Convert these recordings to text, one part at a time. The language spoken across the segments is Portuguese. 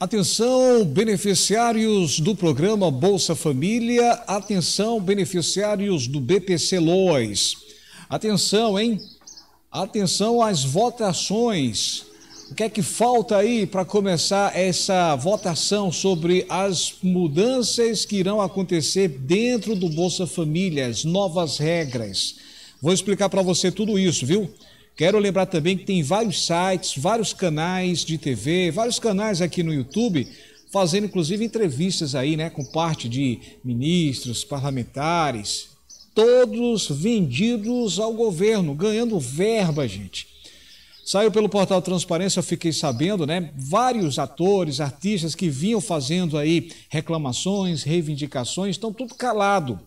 Atenção, beneficiários do programa Bolsa Família. Atenção, beneficiários do BPC Loas. Atenção, hein? Atenção às votações. O que é que falta aí para começar essa votação sobre as mudanças que irão acontecer dentro do Bolsa Família, as novas regras? Vou explicar para você tudo isso, viu? Quero lembrar também que tem vários sites, vários canais de TV, vários canais aqui no YouTube fazendo inclusive entrevistas aí, né, com parte de ministros, parlamentares, todos vendidos ao governo, ganhando verba, gente. Saiu pelo portal Transparência, eu fiquei sabendo, né? Vários atores, artistas que vinham fazendo aí reclamações, reivindicações, estão tudo calado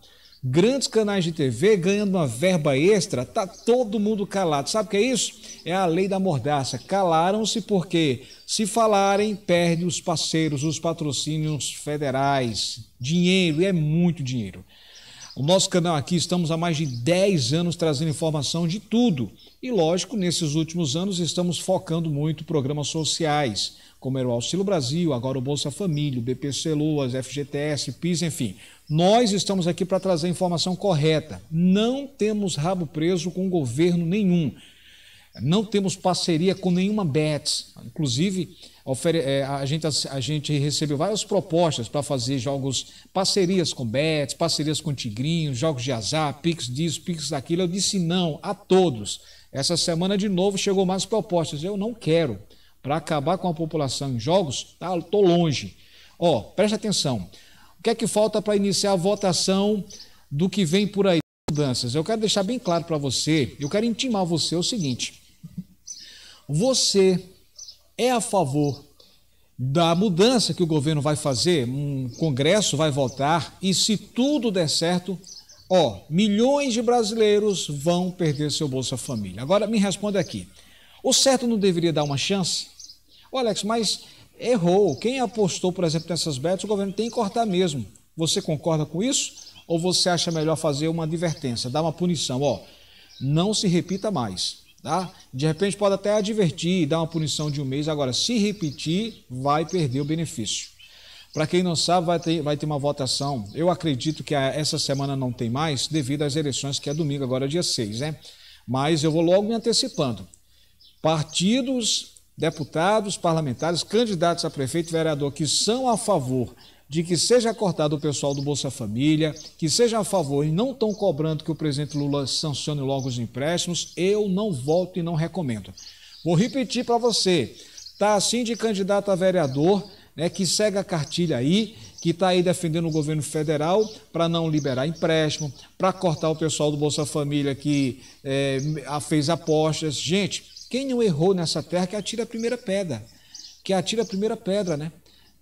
grandes canais de TV ganhando uma verba extra, tá todo mundo calado. Sabe o que é isso? É a lei da mordaça. Calaram-se porque se falarem, perde os parceiros, os patrocínios federais, dinheiro, e é muito dinheiro. O nosso canal aqui estamos há mais de 10 anos trazendo informação de tudo. E lógico, nesses últimos anos estamos focando muito programas sociais, como era o Auxílio Brasil, agora o Bolsa Família, o BPC Luas, FGTS, PIS, enfim. Nós estamos aqui para trazer a informação correta. Não temos rabo preso com governo nenhum. Não temos parceria com nenhuma BETS. Inclusive, é, a, gente, a gente recebeu várias propostas para fazer jogos, parcerias com bets, parcerias com tigrinhos, jogos de azar, pix disso, pix daquilo. Eu disse não a todos. Essa semana, de novo, chegou mais propostas. Eu não quero. Para acabar com a população em jogos, tá, estou longe. Ó, oh, atenção. O que é que falta para iniciar a votação do que vem por aí? Mudanças. Eu quero deixar bem claro para você, eu quero intimar você o seguinte. Você é a favor da mudança que o governo vai fazer, um congresso vai votar e se tudo der certo, ó, milhões de brasileiros vão perder seu Bolsa Família. Agora me responda aqui. O certo não deveria dar uma chance? Ô Alex, mas errou. Quem apostou, por exemplo, nessas betas, o governo tem que cortar mesmo. Você concorda com isso? Ou você acha melhor fazer uma advertência, dar uma punição, ó, não se repita mais. Tá? De repente pode até advertir e dar uma punição de um mês. Agora, se repetir, vai perder o benefício. Para quem não sabe, vai ter, vai ter uma votação. Eu acredito que a, essa semana não tem mais, devido às eleições, que é domingo, agora é dia 6, né? Mas eu vou logo me antecipando. Partidos, deputados, parlamentares, candidatos a prefeito e vereador que são a favor de que seja cortado o pessoal do Bolsa Família, que seja a favor e não estão cobrando que o presidente Lula sancione logo os empréstimos, eu não volto e não recomendo. Vou repetir para você, está assim de candidato a vereador, né, que segue a cartilha aí, que está aí defendendo o governo federal para não liberar empréstimo, para cortar o pessoal do Bolsa Família que é, fez apostas. Gente, quem não errou nessa terra que atira a primeira pedra. Que atira a primeira pedra, né?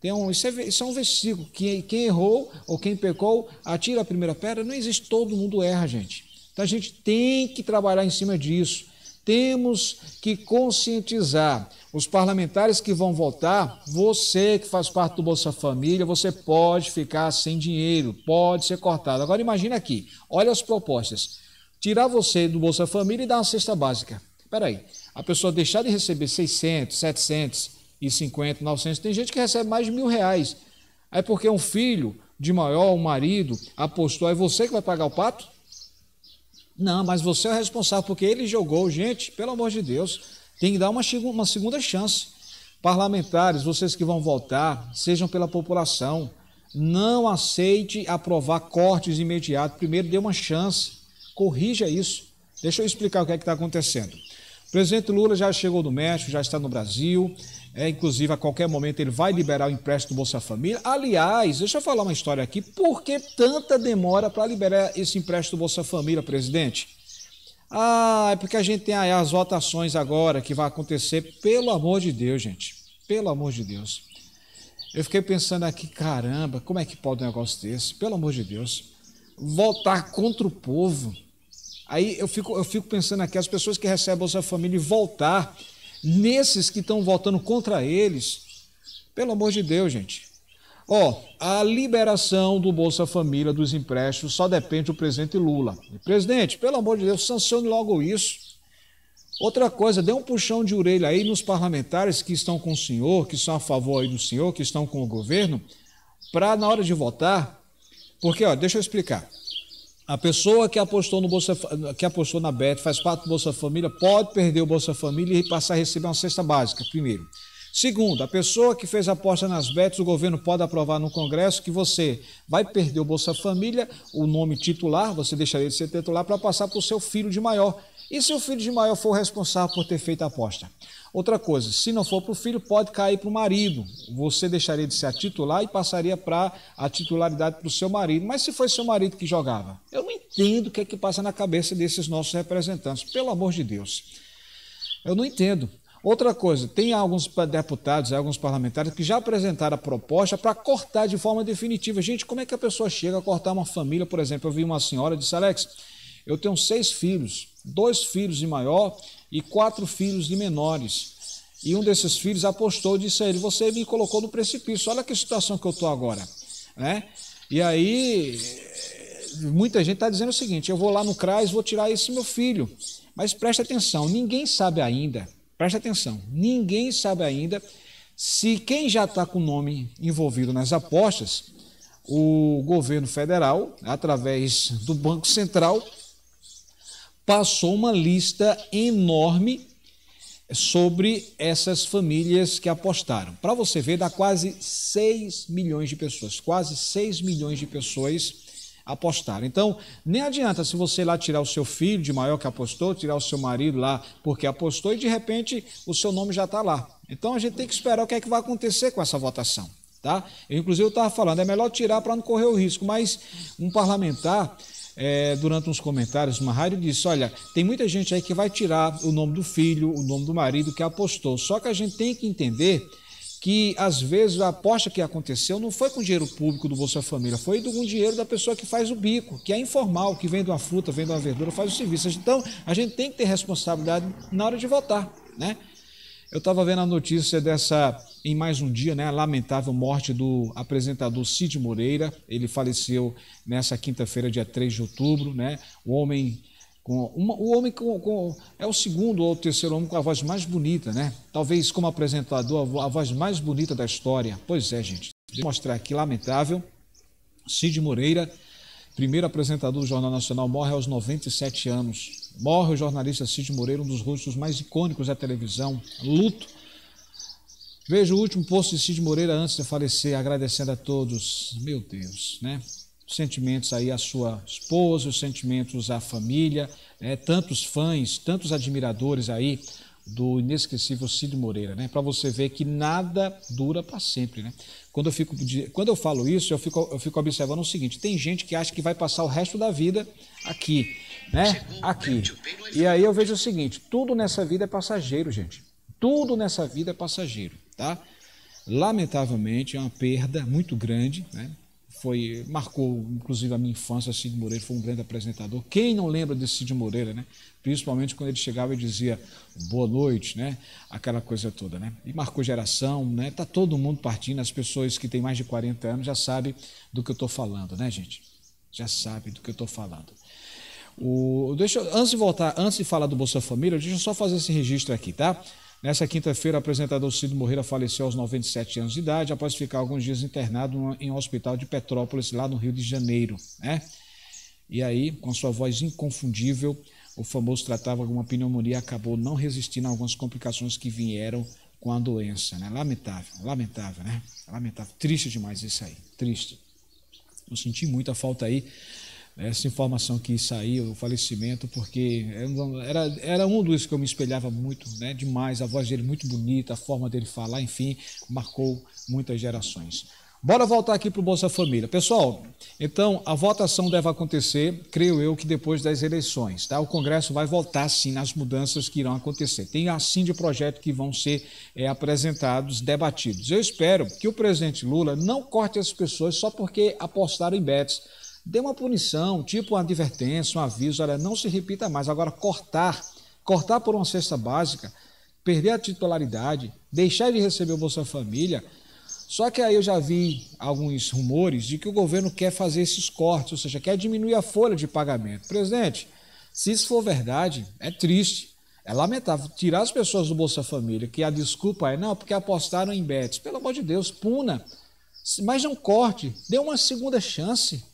Tem um, isso, é, isso é um versículo. Quem, quem errou ou quem pecou, atira a primeira pedra. Não existe, todo mundo erra, gente. Então a gente tem que trabalhar em cima disso. Temos que conscientizar os parlamentares que vão votar. Você que faz parte do Bolsa Família, você pode ficar sem dinheiro, pode ser cortado. Agora imagina aqui, olha as propostas. Tirar você do Bolsa Família e dar uma cesta básica. Espera aí, a pessoa deixar de receber 600, 700, e 50, 900. Tem gente que recebe mais de mil reais. Aí é porque um filho de maior, um marido, apostou, é você que vai pagar o pato? Não, mas você é o responsável, porque ele jogou. Gente, pelo amor de Deus, tem que dar uma, uma segunda chance. Parlamentares, vocês que vão votar, sejam pela população, não aceite aprovar cortes imediatos. Primeiro dê uma chance, corrija isso. Deixa eu explicar o que é que está acontecendo. O presidente Lula já chegou do México, já está no Brasil. É, inclusive, a qualquer momento ele vai liberar o empréstimo do Bolsa Família. Aliás, deixa eu falar uma história aqui. Por que tanta demora para liberar esse empréstimo do Bolsa Família, presidente? Ah, é porque a gente tem aí as votações agora que vai acontecer. Pelo amor de Deus, gente. Pelo amor de Deus. Eu fiquei pensando aqui, caramba, como é que pode um negócio desse? Pelo amor de Deus. Votar contra o povo. Aí eu fico, eu fico pensando aqui, as pessoas que recebem Bolsa Família e voltar nesses que estão votando contra eles. Pelo amor de Deus, gente. Ó, oh, a liberação do Bolsa Família dos empréstimos só depende do presidente Lula. presidente, pelo amor de Deus, sancione logo isso. Outra coisa, dê um puxão de orelha aí nos parlamentares que estão com o senhor, que são a favor aí do senhor, que estão com o governo, para na hora de votar, porque ó, deixa eu explicar. A pessoa que apostou, no Bolsa, que apostou na BET, faz parte do Bolsa Família, pode perder o Bolsa Família e passar a receber uma cesta básica, primeiro. Segundo, a pessoa que fez aposta nas bets, o governo pode aprovar no Congresso que você vai perder o Bolsa Família, o nome titular, você deixaria de ser titular para passar para o seu filho de maior. E se o filho de maior for o responsável por ter feito a aposta? Outra coisa, se não for para o filho, pode cair para o marido. Você deixaria de ser a titular e passaria para a titularidade para o seu marido. Mas se foi seu marido que jogava? Eu não entendo o que é que passa na cabeça desses nossos representantes, pelo amor de Deus. Eu não entendo. Outra coisa, tem alguns deputados, alguns parlamentares que já apresentaram a proposta para cortar de forma definitiva. Gente, como é que a pessoa chega a cortar uma família? Por exemplo, eu vi uma senhora disse, Alex, eu tenho seis filhos, dois filhos de maior e quatro filhos de menores. E um desses filhos apostou e disse a ele, você me colocou no precipício, olha que situação que eu estou agora. Né? E aí, muita gente está dizendo o seguinte, eu vou lá no CRAS, vou tirar esse meu filho. Mas preste atenção, ninguém sabe ainda Preste atenção, ninguém sabe ainda se quem já está com o nome envolvido nas apostas, o governo federal, através do Banco Central, passou uma lista enorme sobre essas famílias que apostaram. Para você ver, dá quase 6 milhões de pessoas, quase 6 milhões de pessoas então, nem adianta se você lá tirar o seu filho de maior que apostou, tirar o seu marido lá porque apostou e de repente o seu nome já está lá. Então a gente tem que esperar o que é que vai acontecer com essa votação. Tá? Eu, inclusive, eu estava falando, é melhor tirar para não correr o risco, mas um parlamentar, é, durante uns comentários, uma rádio disse: Olha, tem muita gente aí que vai tirar o nome do filho, o nome do marido que apostou, só que a gente tem que entender que às vezes a aposta que aconteceu não foi com dinheiro público do Bolsa Família, foi com dinheiro da pessoa que faz o bico, que é informal, que vende uma fruta, vende uma verdura, faz o serviço. Então, a gente tem que ter responsabilidade na hora de votar, né? Eu estava vendo a notícia dessa, em mais um dia, né, a lamentável morte do apresentador Cid Moreira. Ele faleceu nessa quinta-feira, dia 3 de outubro. Né? O homem uma, o homem com, com, é o segundo ou o terceiro homem com a voz mais bonita, né? Talvez como apresentador, a voz mais bonita da história. Pois é, gente. Vou mostrar aqui, lamentável. Cid Moreira, primeiro apresentador do Jornal Nacional, morre aos 97 anos. Morre o jornalista Cid Moreira, um dos rostos mais icônicos da televisão. Luto. Veja o último post de Cid Moreira antes de falecer, agradecendo a todos. Meu Deus, né? sentimentos aí à sua esposa, os sentimentos à família, né? tantos fãs, tantos admiradores aí do inesquecível Cid Moreira, né? Para você ver que nada dura para sempre, né? Quando eu fico quando eu falo isso, eu fico eu fico observando o seguinte, tem gente que acha que vai passar o resto da vida aqui, né? Aqui. E aí eu vejo o seguinte, tudo nessa vida é passageiro, gente. Tudo nessa vida é passageiro, tá? Lamentavelmente é uma perda muito grande, né? foi marcou inclusive a minha infância. Cid Moreira foi um grande apresentador. Quem não lembra de Cid Moreira, né? Principalmente quando ele chegava e dizia boa noite, né? Aquela coisa toda, né? E marcou geração, né? Tá todo mundo partindo. As pessoas que têm mais de 40 anos já sabem do que eu estou falando, né, gente? Já sabem do que eu estou falando. O, deixa, antes de voltar, antes de falar do Bolsa Família, deixa eu só fazer esse registro aqui, tá? Nessa quinta-feira, o apresentador Cid Moreira faleceu aos 97 anos de idade, após ficar alguns dias internado em um hospital de Petrópolis, lá no Rio de Janeiro. Né? E aí, com sua voz inconfundível, o famoso tratava com uma pneumonia e acabou não resistindo a algumas complicações que vieram com a doença. Né? Lamentável, lamentável, né? Lamentável. Triste demais isso aí, triste. Eu senti muita falta aí essa informação que saiu, o falecimento, porque era, era um dos que eu me espelhava muito, né, demais, a voz dele muito bonita, a forma dele falar, enfim, marcou muitas gerações. Bora voltar aqui para o Bolsa Família. Pessoal, então a votação deve acontecer, creio eu, que depois das eleições. Tá? O Congresso vai votar sim nas mudanças que irão acontecer. Tem assim de projetos que vão ser é, apresentados, debatidos. Eu espero que o presidente Lula não corte as pessoas só porque apostaram em bets Dê uma punição, tipo uma advertência, um aviso, olha, não se repita mais. Agora, cortar, cortar por uma cesta básica, perder a titularidade, deixar de receber o Bolsa Família. Só que aí eu já vi alguns rumores de que o governo quer fazer esses cortes, ou seja, quer diminuir a folha de pagamento. Presidente, se isso for verdade, é triste. É lamentável tirar as pessoas do Bolsa Família, que a desculpa é não, porque apostaram em bets. Pelo amor de Deus, puna. Mas não corte, dê uma segunda chance.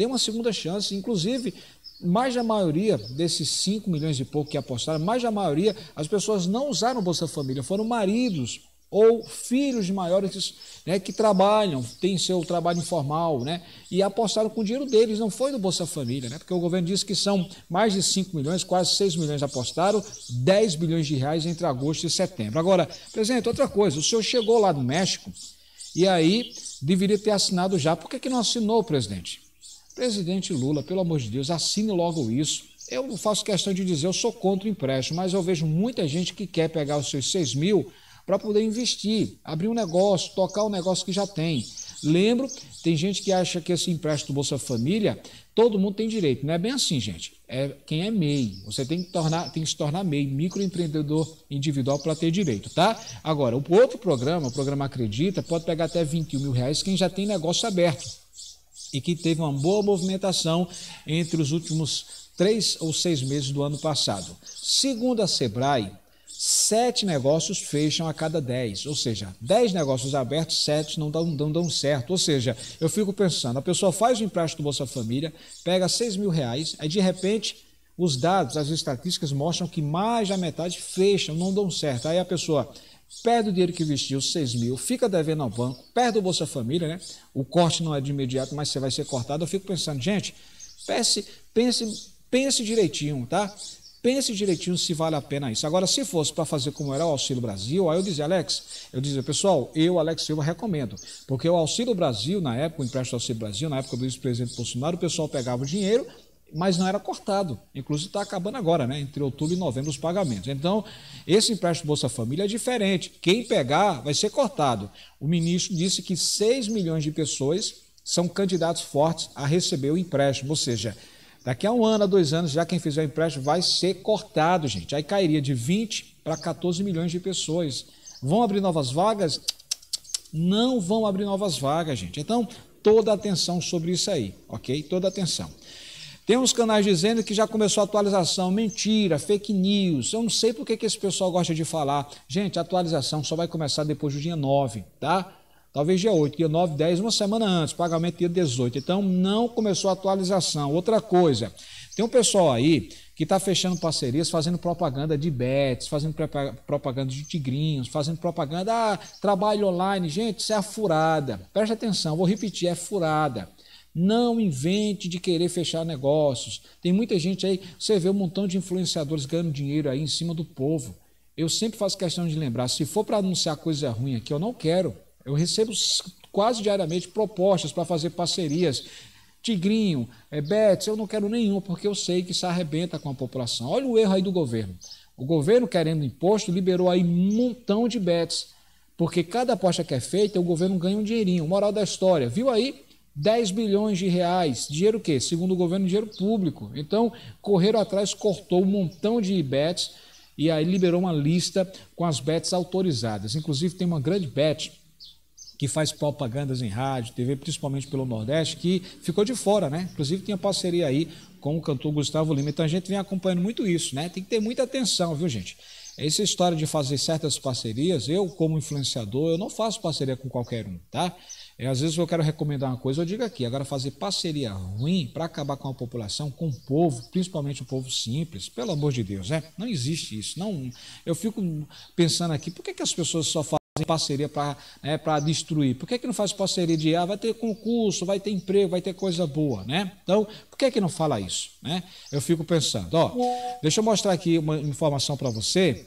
Dê uma segunda chance. Inclusive, mais da maioria desses 5 milhões e pouco que apostaram, mais da maioria, as pessoas não usaram o Bolsa Família, foram maridos ou filhos de maiores né, que trabalham, têm seu trabalho informal, né, e apostaram com o dinheiro deles, não foi do Bolsa Família, né, porque o governo disse que são mais de 5 milhões, quase 6 milhões apostaram, 10 bilhões de reais entre agosto e setembro. Agora, presidente, outra coisa, o senhor chegou lá no México e aí deveria ter assinado já. Por que, que não assinou, presidente? Presidente Lula, pelo amor de Deus, assine logo isso. Eu faço questão de dizer, eu sou contra o empréstimo, mas eu vejo muita gente que quer pegar os seus 6 mil para poder investir, abrir um negócio, tocar o um negócio que já tem. Lembro, tem gente que acha que esse empréstimo Bolsa Família, todo mundo tem direito. Não é bem assim, gente. É quem é MEI. Você tem que, tornar, tem que se tornar MEI, microempreendedor individual, para ter direito, tá? Agora, o outro programa, o programa Acredita, pode pegar até 21 mil reais quem já tem negócio aberto e que teve uma boa movimentação entre os últimos três ou seis meses do ano passado. Segundo a Sebrae, sete negócios fecham a cada dez, ou seja, dez negócios abertos, sete não dão, não dão certo. Ou seja, eu fico pensando, a pessoa faz o um empréstimo do Bolsa Família, pega seis mil reais, aí de repente os dados, as estatísticas mostram que mais da metade fecham, não dão certo. Aí a pessoa perde o dinheiro que investiu, 6 mil, fica devendo ao banco, perde o Bolsa Família, né? O corte não é de imediato, mas você vai ser cortado. Eu fico pensando, gente, pense, pense, pense direitinho, tá? Pense direitinho se vale a pena isso. Agora, se fosse para fazer como era o Auxílio Brasil, aí eu dizia, Alex, eu dizia, pessoal, eu, Alex Silva, recomendo. Porque o Auxílio Brasil, na época, o empréstimo do Auxílio Brasil, na época do ex-presidente Bolsonaro, o pessoal pegava o dinheiro mas não era cortado. Inclusive está acabando agora, né? entre outubro e novembro, os pagamentos. Então, esse empréstimo Bolsa Família é diferente. Quem pegar vai ser cortado. O ministro disse que 6 milhões de pessoas são candidatos fortes a receber o empréstimo, ou seja, daqui a um ano, a dois anos, já quem fizer o empréstimo vai ser cortado, gente. Aí cairia de 20 para 14 milhões de pessoas. Vão abrir novas vagas? Não vão abrir novas vagas, gente. Então, toda atenção sobre isso aí, ok? Toda atenção. Tem uns canais dizendo que já começou a atualização. Mentira, fake news. Eu não sei por que, que esse pessoal gosta de falar. Gente, a atualização só vai começar depois do dia 9, tá? Talvez dia 8, dia 9, 10, uma semana antes, pagamento dia 18. Então não começou a atualização. Outra coisa, tem um pessoal aí que está fechando parcerias, fazendo propaganda de bets, fazendo propaganda de tigrinhos, fazendo propaganda, ah, trabalho online. Gente, isso é a furada. Preste atenção, vou repetir, é furada. Não invente de querer fechar negócios. Tem muita gente aí, você vê um montão de influenciadores ganhando dinheiro aí em cima do povo. Eu sempre faço questão de lembrar, se for para anunciar coisa ruim aqui, eu não quero. Eu recebo quase diariamente propostas para fazer parcerias. Tigrinho, é, Betis, eu não quero nenhum, porque eu sei que isso arrebenta com a população. Olha o erro aí do governo. O governo, querendo imposto, liberou aí um montão de bets, porque cada aposta que é feita, o governo ganha um dinheirinho. Moral da história, viu aí? 10 bilhões de reais. Dinheiro o quê? Segundo o governo, dinheiro público. Então, correram atrás, cortou um montão de bets e aí liberou uma lista com as bets autorizadas. Inclusive, tem uma grande bet que faz propagandas em rádio, TV, principalmente pelo Nordeste, que ficou de fora, né? Inclusive, tinha parceria aí com o cantor Gustavo Lima. Então, a gente vem acompanhando muito isso, né? Tem que ter muita atenção, viu, gente? Essa história de fazer certas parcerias, eu como influenciador, eu não faço parceria com qualquer um, tá? É, às vezes eu quero recomendar uma coisa, eu digo aqui, agora fazer parceria ruim para acabar com a população, com o povo, principalmente o povo simples, pelo amor de Deus, é Não existe isso. Não, eu fico pensando aqui, por que, que as pessoas só fazem fazem parceria para né, destruir? Por que, que não faz parceria de ah, vai ter concurso, vai ter emprego, vai ter coisa boa, né? Então, por que, que não fala isso? Né? Eu fico pensando, ó, deixa eu mostrar aqui uma informação para você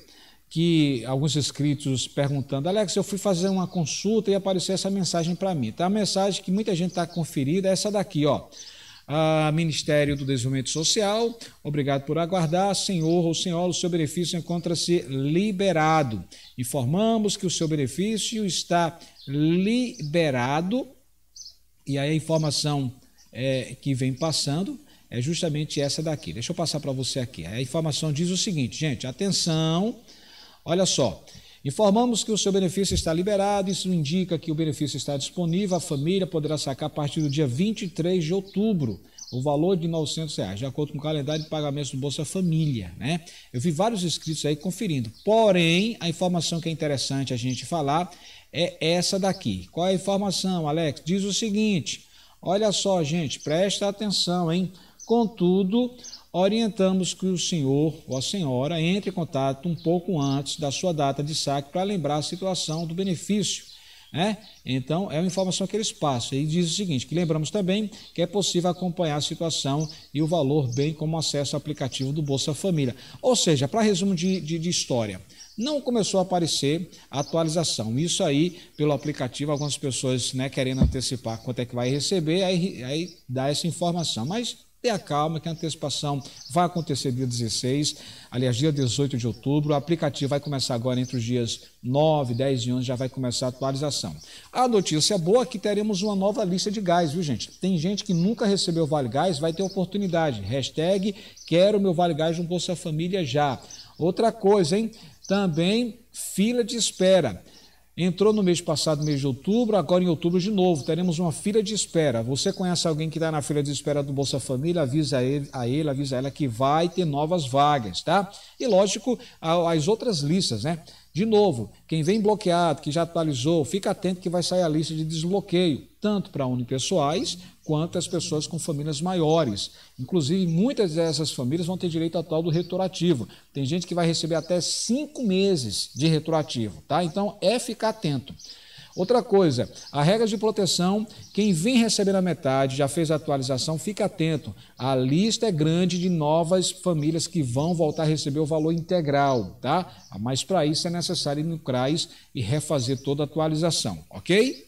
que alguns inscritos perguntando, Alex, eu fui fazer uma consulta e apareceu essa mensagem para mim. Tá? A mensagem que muita gente está conferida é essa daqui, ó a Ministério do Desenvolvimento Social. Obrigado por aguardar. Senhor ou senhora, o seu benefício encontra-se liberado. Informamos que o seu benefício está liberado. E aí a informação é, que vem passando é justamente essa daqui. Deixa eu passar para você aqui. A informação diz o seguinte, gente, atenção. Olha só, Informamos que o seu benefício está liberado, isso indica que o benefício está disponível, a família poderá sacar a partir do dia 23 de outubro o valor de R$ 900, reais, de acordo com o calendário de pagamentos do Bolsa Família. Né? Eu vi vários inscritos aí conferindo. Porém, a informação que é interessante a gente falar é essa daqui. Qual é a informação, Alex? Diz o seguinte: olha só, gente, presta atenção, hein? Contudo, orientamos que o senhor ou a senhora entre em contato um pouco antes da sua data de saque para lembrar a situação do benefício. Né? Então, é uma informação que eles passam. E diz o seguinte: que lembramos também que é possível acompanhar a situação e o valor, bem como acesso ao aplicativo do Bolsa Família. Ou seja, para resumo de, de, de história, não começou a aparecer a atualização. Isso aí, pelo aplicativo, algumas pessoas né, querendo antecipar quanto é que vai receber, aí, aí dá essa informação. Mas Tenha calma que a antecipação vai acontecer dia 16, aliás, dia 18 de outubro. O aplicativo vai começar agora entre os dias 9, 10 e 11, já vai começar a atualização. A notícia boa é que teremos uma nova lista de gás, viu, gente? Tem gente que nunca recebeu Vale Gás, vai ter oportunidade. Hashtag quero meu Vale Gás no Bolsa Família já. Outra coisa, hein? Também fila de espera. Entrou no mês passado, mês de outubro, agora em outubro de novo. Teremos uma fila de espera. Você conhece alguém que está na fila de espera do Bolsa Família? Avisa ele, a ele, avisa ela que vai ter novas vagas, tá? E lógico, as outras listas, né? De novo, quem vem bloqueado, que já atualizou, fica atento que vai sair a lista de desbloqueio, tanto para unipessoais quanto as pessoas com famílias maiores. Inclusive, muitas dessas famílias vão ter direito ao tal do retroativo. Tem gente que vai receber até cinco meses de retroativo, tá? Então, é ficar atento. Outra coisa, a regra de proteção, quem vem recebendo a metade, já fez a atualização, fica atento. A lista é grande de novas famílias que vão voltar a receber o valor integral, tá? Mas para isso é necessário ir no CRAS e refazer toda a atualização, ok?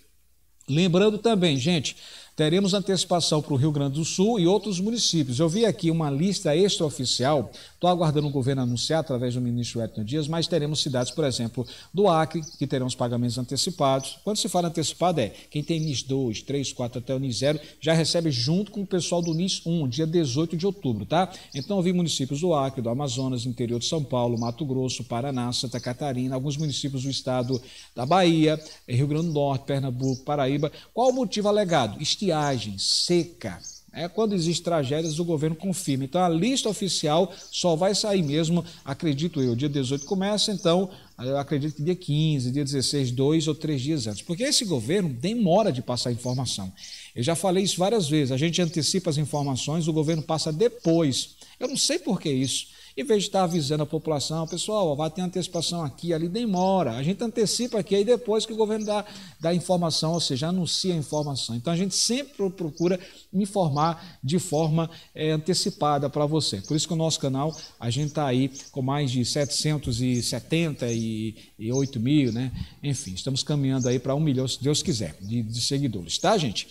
Lembrando também, gente, teremos antecipação para o Rio Grande do Sul e outros municípios. Eu vi aqui uma lista extraoficial, estou aguardando o governo anunciar através do ministro Edson Dias, mas teremos cidades, por exemplo, do Acre, que terão os pagamentos antecipados. Quando se fala antecipado, é quem tem NIS 2, 3, 4 até o NIS 0 já recebe junto com o pessoal do NIS 1, dia 18 de outubro, tá? Então eu vi municípios do Acre, do Amazonas, interior de São Paulo, Mato Grosso, Paraná, Santa Catarina, alguns municípios do estado da Bahia, Rio Grande do Norte, Pernambuco, Paraíba. Qual o motivo alegado? Estima estiagem, seca. É quando existem tragédias, o governo confirma. Então, a lista oficial só vai sair mesmo, acredito eu, dia 18 começa, então, eh, eu acredito que dia 15, dia 16, dois ou três dias antes. Porque esse governo demora de passar informação. Eu já falei isso várias vezes. A gente antecipa as informações, o governo passa depois. Eu não sei por que isso. Em vez de estar avisando a população, pessoal, vai ter antecipação aqui, ali demora. A gente antecipa aqui, aí depois que o governo dá, dá informação, ou seja, anuncia a informação. Então a gente sempre procura informar de forma é, antecipada para você. Por isso que o nosso canal, a gente está aí com mais de 778 mil, né? Enfim, estamos caminhando aí para um milhão, se Deus quiser, de, de seguidores, tá, gente?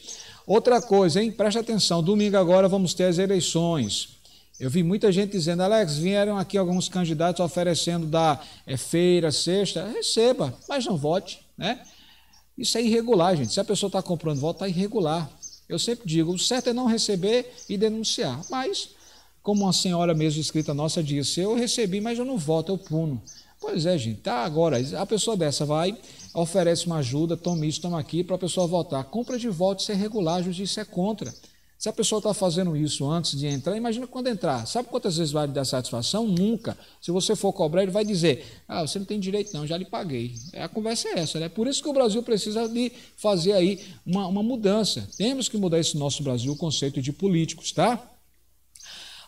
Outra coisa, hein? Preste atenção, domingo agora vamos ter as eleições. Eu vi muita gente dizendo, Alex, vieram aqui alguns candidatos oferecendo da é, eh, feira, sexta, receba, mas não vote, né? Isso é irregular, gente. Se a pessoa está comprando voto, está irregular. Eu sempre digo, o certo é não receber e denunciar. Mas, como uma senhora mesmo escrita nossa disse, eu recebi, mas eu não voto, eu puno. Pois é, gente, tá agora. A pessoa dessa vai, oferece uma ajuda, toma isso, toma aqui, para a pessoa votar. Compra de voto, isso é regular, a justiça é contra. Se a pessoa está fazendo isso antes de entrar, imagina quando entrar. Sabe quantas vezes vai lhe dar satisfação? Nunca. Se você for cobrar, ele vai dizer: Ah, você não tem direito, não, já lhe paguei. É, a conversa é essa, né? Por isso que o Brasil precisa de fazer aí uma, uma mudança. Temos que mudar esse nosso Brasil, o conceito de políticos, tá?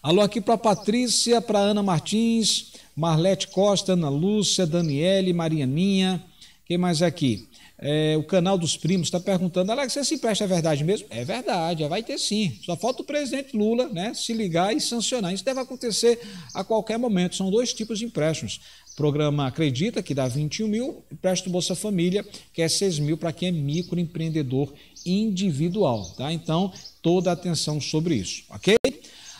Alô aqui para Patrícia, para Ana Martins, Marlete Costa, Ana Lúcia, Daniele, Marianinha. Quem mais é aqui? É, o canal dos primos está perguntando, Alex, esse empréstimo é verdade mesmo? É verdade, vai ter sim. Só falta o presidente Lula né, se ligar e sancionar. Isso deve acontecer a qualquer momento. São dois tipos de empréstimos. O programa Acredita, que dá 21 mil, empréstimo Bolsa Família, que é 6 mil para quem é microempreendedor individual. Tá? Então, toda a atenção sobre isso, ok?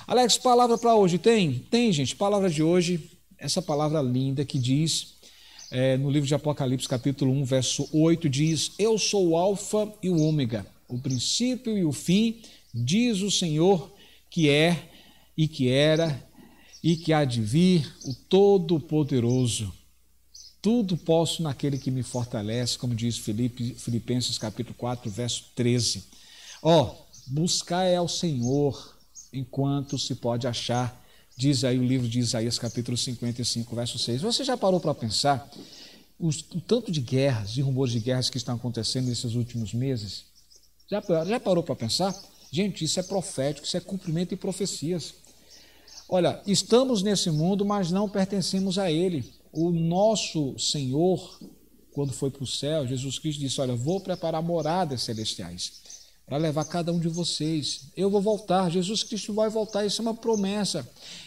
Alex, palavra para hoje tem? Tem, gente. Palavra de hoje, essa palavra linda que diz é, no livro de Apocalipse, capítulo 1, verso 8, diz: Eu sou o Alfa e o Ômega, o princípio e o fim, diz o Senhor, que é e que era e que há de vir, o Todo-Poderoso. Tudo posso naquele que me fortalece, como diz Filipe, Filipenses capítulo 4, verso 13. Ó, oh, buscar é ao Senhor enquanto se pode achar diz aí o livro de Isaías, capítulo 55, verso 6. Você já parou para pensar o tanto de guerras e rumores de guerras que estão acontecendo nesses últimos meses? Já, já parou para pensar? Gente, isso é profético, isso é cumprimento de profecias. Olha, estamos nesse mundo, mas não pertencemos a ele. O nosso Senhor, quando foi para o céu, Jesus Cristo disse: Olha, vou preparar moradas celestiais para levar cada um de vocês. Eu vou voltar, Jesus Cristo vai voltar, isso é uma promessa.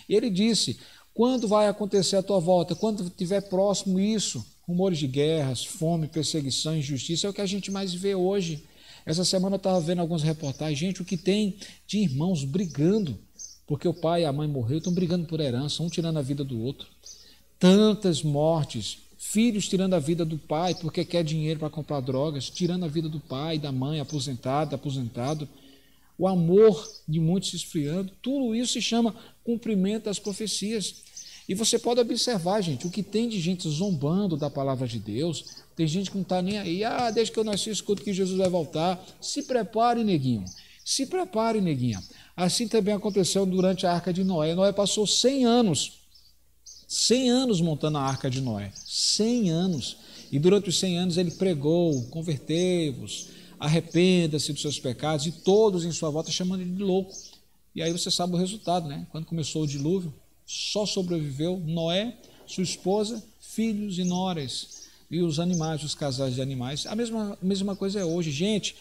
E ele disse: quando vai acontecer a tua volta? Quando tiver próximo isso, rumores de guerras, fome, perseguição, injustiça, é o que a gente mais vê hoje. Essa semana eu estava vendo alguns reportagens, gente, o que tem de irmãos brigando, porque o pai e a mãe morreram, estão brigando por herança, um tirando a vida do outro. Tantas mortes, filhos tirando a vida do pai porque quer dinheiro para comprar drogas, tirando a vida do pai, da mãe, aposentado, aposentado, o amor de muitos se esfriando, tudo isso se chama cumprimento das profecias. E você pode observar, gente, o que tem de gente zombando da palavra de Deus, tem gente que não está nem aí, ah, desde que eu nasci, escuto que Jesus vai voltar. Se prepare, neguinho. Se prepare, neguinha. Assim também aconteceu durante a arca de Noé. Noé passou 100 anos 100 anos montando a arca de Noé. 100 anos. E durante os 100 anos ele pregou: convertei-vos, arrependa-se dos seus pecados, e todos em sua volta chamando ele de louco. E aí você sabe o resultado, né? Quando começou o dilúvio, só sobreviveu Noé, sua esposa, filhos e noras, e os animais, os casais de animais. A mesma, mesma coisa é hoje. Gente,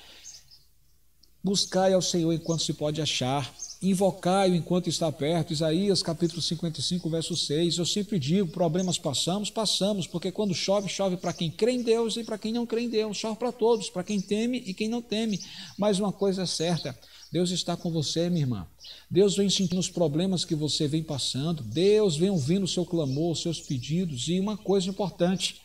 buscai ao Senhor enquanto se pode achar invocai-o enquanto está perto. Isaías capítulo 55, verso 6. Eu sempre digo: problemas passamos, passamos, porque quando chove, chove para quem crê em Deus e para quem não crê em Deus, chove para todos, para quem teme e quem não teme. Mas uma coisa é certa: Deus está com você, minha irmã. Deus vem sentindo os problemas que você vem passando, Deus vem ouvindo o seu clamor, os seus pedidos, e uma coisa importante.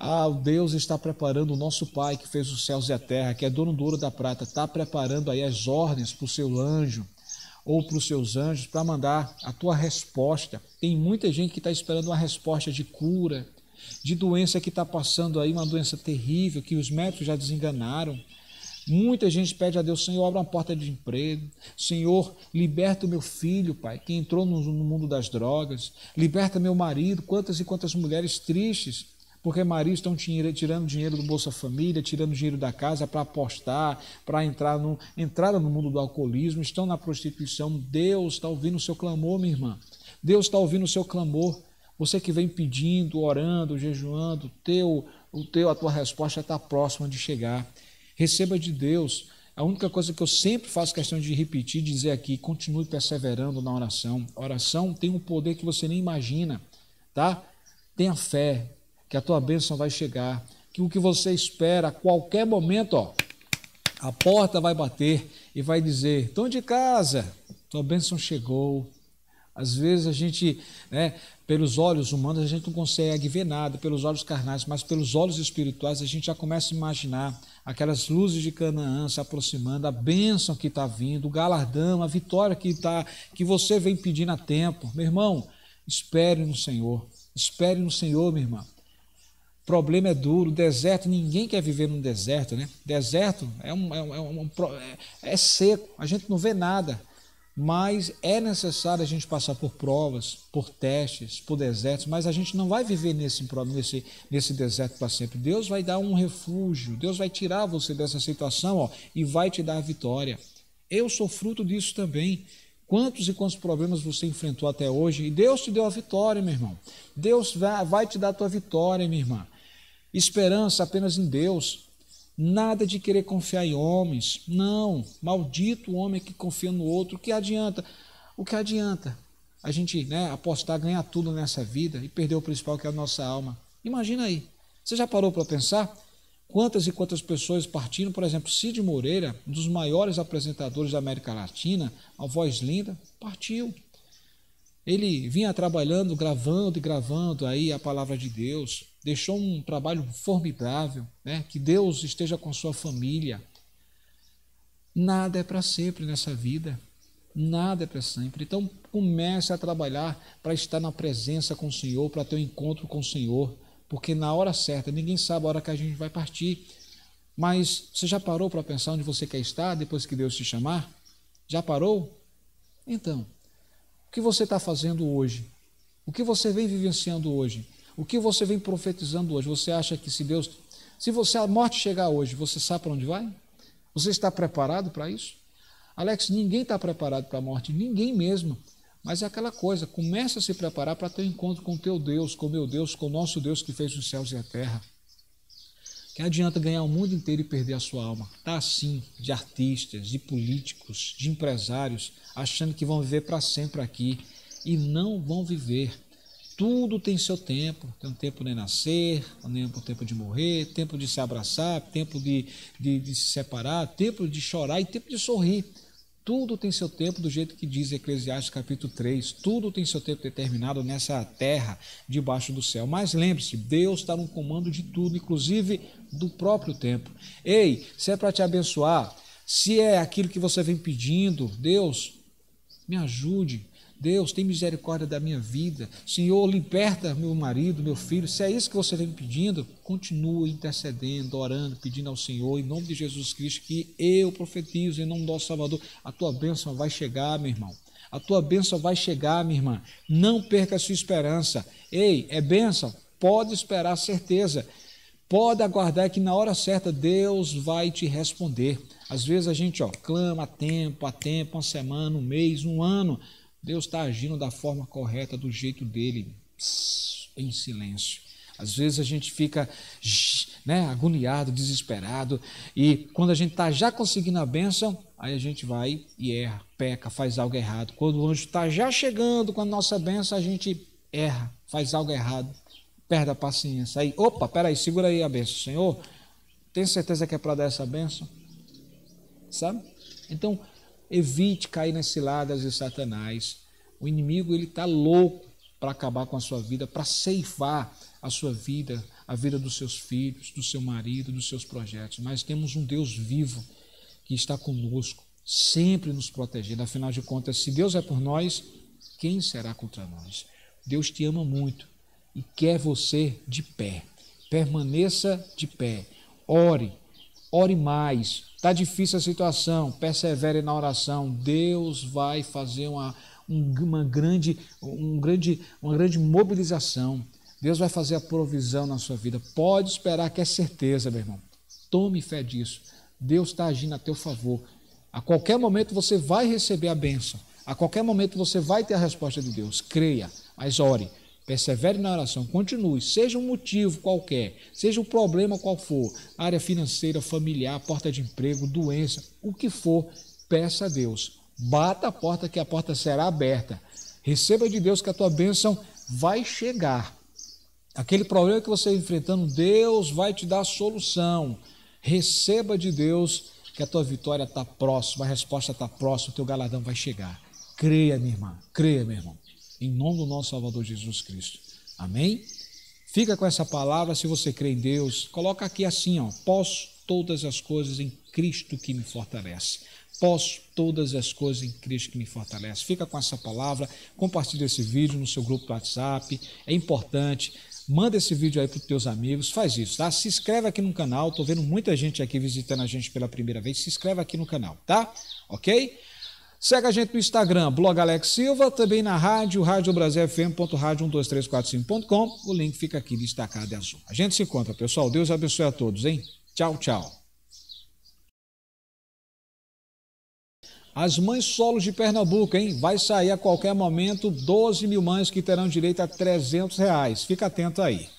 Ah, Deus está preparando o nosso Pai que fez os céus e a terra, que é dono do ouro da prata, está preparando aí as ordens para o seu anjo, ou para os seus anjos para mandar a tua resposta. Tem muita gente que está esperando uma resposta de cura, de doença que está passando aí, uma doença terrível, que os médicos já desenganaram. Muita gente pede a Deus, Senhor, abra uma porta de emprego. Senhor, liberta o meu filho, Pai, que entrou no mundo das drogas. Liberta meu marido. Quantas e quantas mulheres tristes porque maridos estão tirando dinheiro do Bolsa Família, tirando dinheiro da casa para apostar, para entrar no, entrada no mundo do alcoolismo, estão na prostituição. Deus está ouvindo o seu clamor, minha irmã. Deus está ouvindo o seu clamor. Você que vem pedindo, orando, jejuando, teu, o teu, a tua resposta está próxima de chegar. Receba de Deus. A única coisa que eu sempre faço questão de repetir, dizer aqui, continue perseverando na oração. A oração tem um poder que você nem imagina, tá? Tenha fé, que a tua bênção vai chegar, que o que você espera, a qualquer momento, ó, a porta vai bater e vai dizer: estão de casa, tua bênção chegou. Às vezes a gente, né, pelos olhos humanos, a gente não consegue ver nada, pelos olhos carnais, mas pelos olhos espirituais a gente já começa a imaginar aquelas luzes de Canaã se aproximando, a bênção que está vindo, o galardão, a vitória que, tá, que você vem pedindo a tempo. Meu irmão, espere no Senhor, espere no Senhor, minha irmã problema é duro, deserto, ninguém quer viver num deserto, né? Deserto é, um, é, um, é, um, é, é, seco, a gente não vê nada, mas é necessário a gente passar por provas, por testes, por desertos, mas a gente não vai viver nesse, nesse, nesse deserto para sempre. Deus vai dar um refúgio, Deus vai tirar você dessa situação ó, e vai te dar a vitória. Eu sou fruto disso também. Quantos e quantos problemas você enfrentou até hoje? E Deus te deu a vitória, meu irmão. Deus vai te dar a tua vitória, minha irmã. Esperança apenas em Deus. Nada de querer confiar em homens. Não. Maldito o homem que confia no outro. O que adianta? O que adianta? A gente né, apostar, ganhar tudo nessa vida e perder o principal que é a nossa alma. Imagina aí. Você já parou para pensar? Quantas e quantas pessoas partiram, por exemplo, Cid Moreira, um dos maiores apresentadores da América Latina, a voz linda, partiu. Ele vinha trabalhando, gravando e gravando aí a palavra de Deus, deixou um trabalho formidável, né? que Deus esteja com sua família. Nada é para sempre nessa vida. Nada é para sempre. Então comece a trabalhar para estar na presença com o Senhor, para ter um encontro com o Senhor, porque na hora certa, ninguém sabe a hora que a gente vai partir. Mas você já parou para pensar onde você quer estar depois que Deus te chamar? Já parou? Então, o que você está fazendo hoje? O que você vem vivenciando hoje? O que você vem profetizando hoje? Você acha que se Deus. Se você a morte chegar hoje, você sabe para onde vai? Você está preparado para isso? Alex, ninguém está preparado para a morte, ninguém mesmo. Mas é aquela coisa, começa a se preparar para ter um encontro com teu Deus, com meu Deus, com o nosso Deus que fez os céus e a terra. Que adianta ganhar o mundo inteiro e perder a sua alma? Tá assim, de artistas, de políticos, de empresários, achando que vão viver para sempre aqui e não vão viver tudo tem seu tempo. Tem um tempo de nascer, um tempo de morrer, tempo de se abraçar, tempo de, de, de, se separar, tempo de chorar e tempo de sorrir. Tudo tem seu tempo, do jeito que diz Eclesiastes capítulo 3. Tudo tem seu tempo determinado nessa terra, debaixo do céu. Mas lembre-se, Deus está no comando de tudo, inclusive do próprio tempo. Ei, se é para te abençoar, se é aquilo que você vem pedindo, Deus, me ajude, Deus, tem misericórdia da minha vida. Senhor, liberta meu marido, meu filho. Se é isso que você está me pedindo, continue intercedendo, orando, pedindo ao Senhor, em nome de Jesus Cristo, que eu profetizo, em nome do nosso Salvador, a tua bênção vai chegar, meu irmão. A tua bênção vai chegar, minha irmã. Não perca a sua esperança. Ei, é bênção? Pode esperar, certeza. Pode aguardar que na hora certa Deus vai te responder. Às vezes a gente ó, clama a tempo, a tempo, uma semana, um mês, um ano. Deus está agindo da forma correta, do jeito dele, em silêncio. Às vezes a gente fica né, agoniado, desesperado, e quando a gente está já conseguindo a bênção, aí a gente vai e erra, peca, faz algo errado. Quando o anjo está já chegando com a nossa bênção, a gente erra, faz algo errado, perde a paciência. Aí, opa, peraí, segura aí a bênção, Senhor. Tem certeza que é para dar essa bênção? Sabe? Então, Evite cair nas ciladas de Satanás. O inimigo ele está louco para acabar com a sua vida, para ceifar a sua vida, a vida dos seus filhos, do seu marido, dos seus projetos. Mas temos um Deus vivo que está conosco, sempre nos protegendo. Afinal de contas, se Deus é por nós, quem será contra nós? Deus te ama muito e quer você de pé. Permaneça de pé. Ore, ore mais, Está difícil a situação, persevere na oração. Deus vai fazer uma, uma, grande, um grande, uma grande mobilização. Deus vai fazer a provisão na sua vida. Pode esperar que é certeza, meu irmão. Tome fé disso. Deus está agindo a teu favor. A qualquer momento você vai receber a bênção. A qualquer momento você vai ter a resposta de Deus. Creia, mas ore. Persevere na oração, continue, seja um motivo qualquer, seja o um problema qual for, área financeira, familiar, porta de emprego, doença, o que for, peça a Deus. Bata a porta que a porta será aberta. Receba de Deus que a tua bênção vai chegar. Aquele problema que você está enfrentando, Deus vai te dar a solução. Receba de Deus que a tua vitória está próxima, a resposta está próxima, o teu galardão vai chegar. Creia, minha irmã, creia, meu irmão em nome do nosso Salvador Jesus Cristo. Amém? Fica com essa palavra se você crê em Deus. Coloca aqui assim, ó, posso todas as coisas em Cristo que me fortalece. Posso todas as coisas em Cristo que me fortalece. Fica com essa palavra, compartilha esse vídeo no seu grupo do WhatsApp. É importante. Manda esse vídeo aí para os teus amigos, faz isso, tá? Se inscreve aqui no canal, estou vendo muita gente aqui visitando a gente pela primeira vez. Se inscreve aqui no canal, tá? OK? Segue a gente no Instagram, blog Alex Silva, também na rádio, radiobrasilfm.radio12345.com. O link fica aqui destacado em azul. A gente se encontra, pessoal. Deus abençoe a todos, hein? Tchau, tchau. As mães solos de Pernambuco, hein? Vai sair a qualquer momento 12 mil mães que terão direito a 300 reais. Fica atento aí.